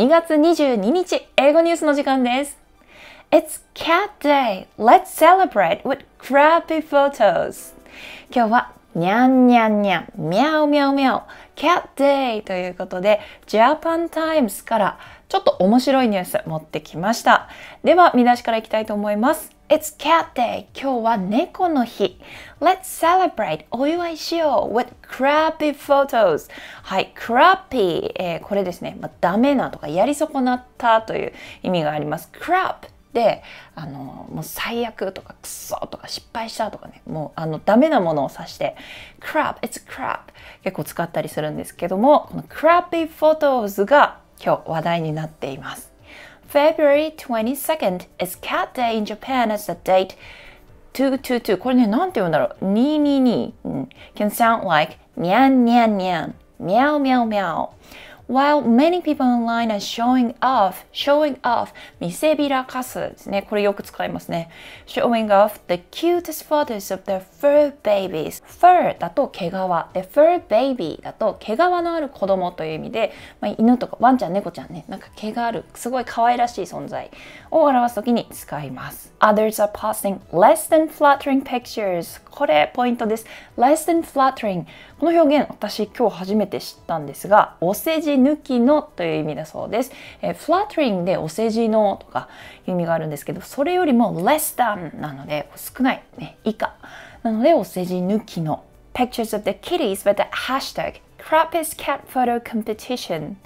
2月22日英語ニュースの時間です It's cat day! Let's celebrate with crappy photos! 今日はニャンニャンニャン、ミャオミャオミャオ、cat day ということで、Japan Times からちょっと面白いニュース持ってきました。では、見出しからいきたいと思います。It's Cat Day! 今日は猫の日 Let's celebrate! お祝いしよう With crappy photos! はい、crappy、えー、これですね、まあ、ダメなとかやり損なったという意味があります crap であのもう最悪とかクソとか失敗したとかねもうあのダメなものを指して crap, it's crap 結構使ったりするんですけどもこの crappy photos が今日話題になっています February 22nd is Cat Day in Japan as a date. 222これね、なんて言うんだろう。222 can sound like meow meow meow. While many people online are showing off, showing off, 見せびらかすですね。これよく使いますね。showing off the cutest photos of their fur babies. fur だと毛皮。で、fur baby だと毛皮のある子供という意味で、まあ、犬とかワンちゃん、猫ちゃんね、なんか毛がある、すごい可愛らしい存在を表すときに使います。Others are posting less than flattering pictures. これポイントです。less than flattering。この表現、私今日初めて知ったんですが、お世辞抜きのという意味だそうです。えー、flattering でお世辞のとか意味があるんですけど、それよりも less than なので少ない、ね、以下。なのでお世辞抜きの。Pictures of the kitties with the hashtag Crappiest Cat Photo Competition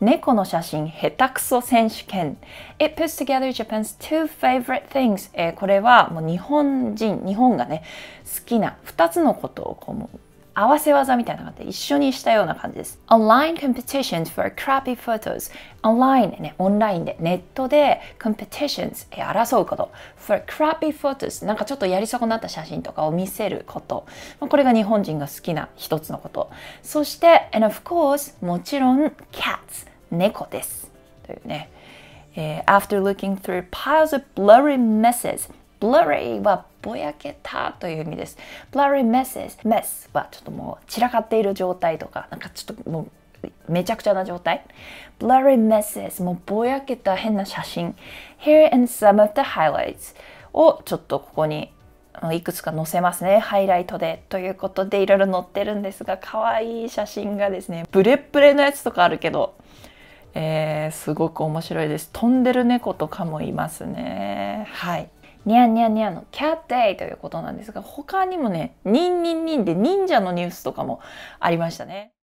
猫の写真下手くそ選手権 It puts together Japan's two favorite things、えー、これはもう日本人日本がね好きな2つのことをこう合わせ技みたいな感じで一緒にしたような感じです。Online competitions for crappy photos. o n l i n e ね、オンラインで、ネットで competitions、争うこと。for crappy photos。なんかちょっとやり損なった写真とかを見せること。これが日本人が好きな一つのこと。そして、and of course、もちろん cats、猫です。というね。after looking through piles of blurry messes。blurry はぼやけたという意味です。blurry messes mess はちょっともう散らかっている状態とかなんかちょっともうめちゃくちゃな状態。blurry messes もうぼやけた変な写真。here and some of the highlights をちょっとここにいくつか載せますねハイライトでということでいろいろ載ってるんですが可愛い写真がですねブレブレのやつとかあるけど、えー、すごく面白いです飛んでる猫とかもいますねはいニャンニャンニャンのキャッテイということなんですが、他にもね、ニンニンニンで忍者のニュースとかもありましたね。